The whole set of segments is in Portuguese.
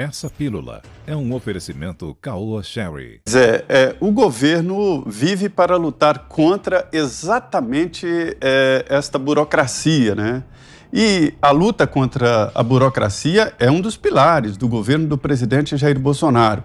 Essa pílula é um oferecimento Caoa Sherry. Zé, é, o governo vive para lutar contra exatamente é, esta burocracia, né? E a luta contra a burocracia é um dos pilares do governo do presidente Jair Bolsonaro.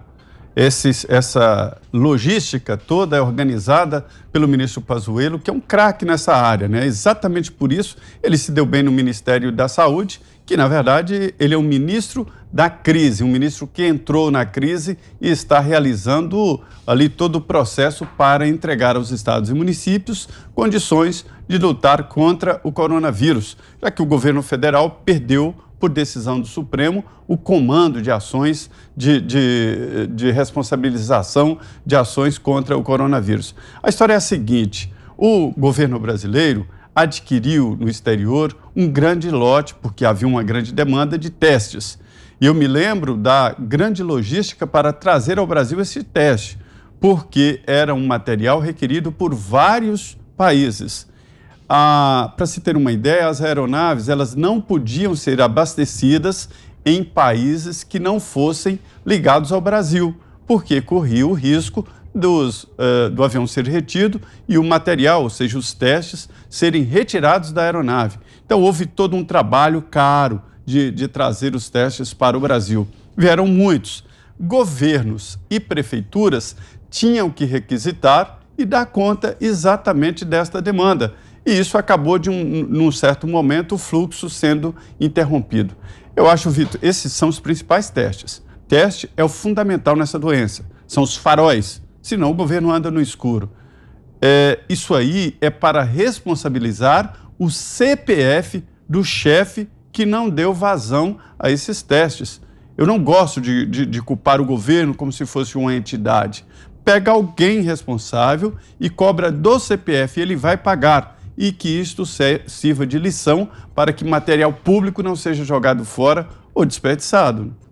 Esses, essa logística toda é organizada pelo ministro Pazuello, que é um craque nessa área. Né? Exatamente por isso ele se deu bem no Ministério da Saúde que na verdade ele é um ministro da crise, um ministro que entrou na crise e está realizando ali todo o processo para entregar aos estados e municípios condições de lutar contra o coronavírus, já que o governo federal perdeu por decisão do Supremo, o comando de ações de, de, de, responsabilização de ações contra o coronavírus. A história é a seguinte: o governo brasileiro adquiriu no exterior um grande lote, porque havia uma grande demanda de testes. E eu me lembro da grande logística para trazer ao Brasil esse teste, porque era um material requerido por vários países. Ah, para se ter uma ideia, as aeronaves elas não podiam ser abastecidas em países que não fossem ligados ao Brasil, porque corria o risco dos, uh, do avião ser retido e o material, ou seja, os testes, serem retirados da aeronave. Então, houve todo um trabalho caro de, de trazer os testes para o Brasil. Vieram muitos. Governos e prefeituras tinham que requisitar e dar conta exatamente desta demanda. E isso acabou, de um, num certo momento, o fluxo sendo interrompido. Eu acho, Vitor, esses são os principais testes. Teste é o fundamental nessa doença. São os faróis senão o governo anda no escuro. É, isso aí é para responsabilizar o CPF do chefe que não deu vazão a esses testes. Eu não gosto de, de, de culpar o governo como se fosse uma entidade. Pega alguém responsável e cobra do CPF, ele vai pagar e que isto sirva de lição para que material público não seja jogado fora ou desperdiçado.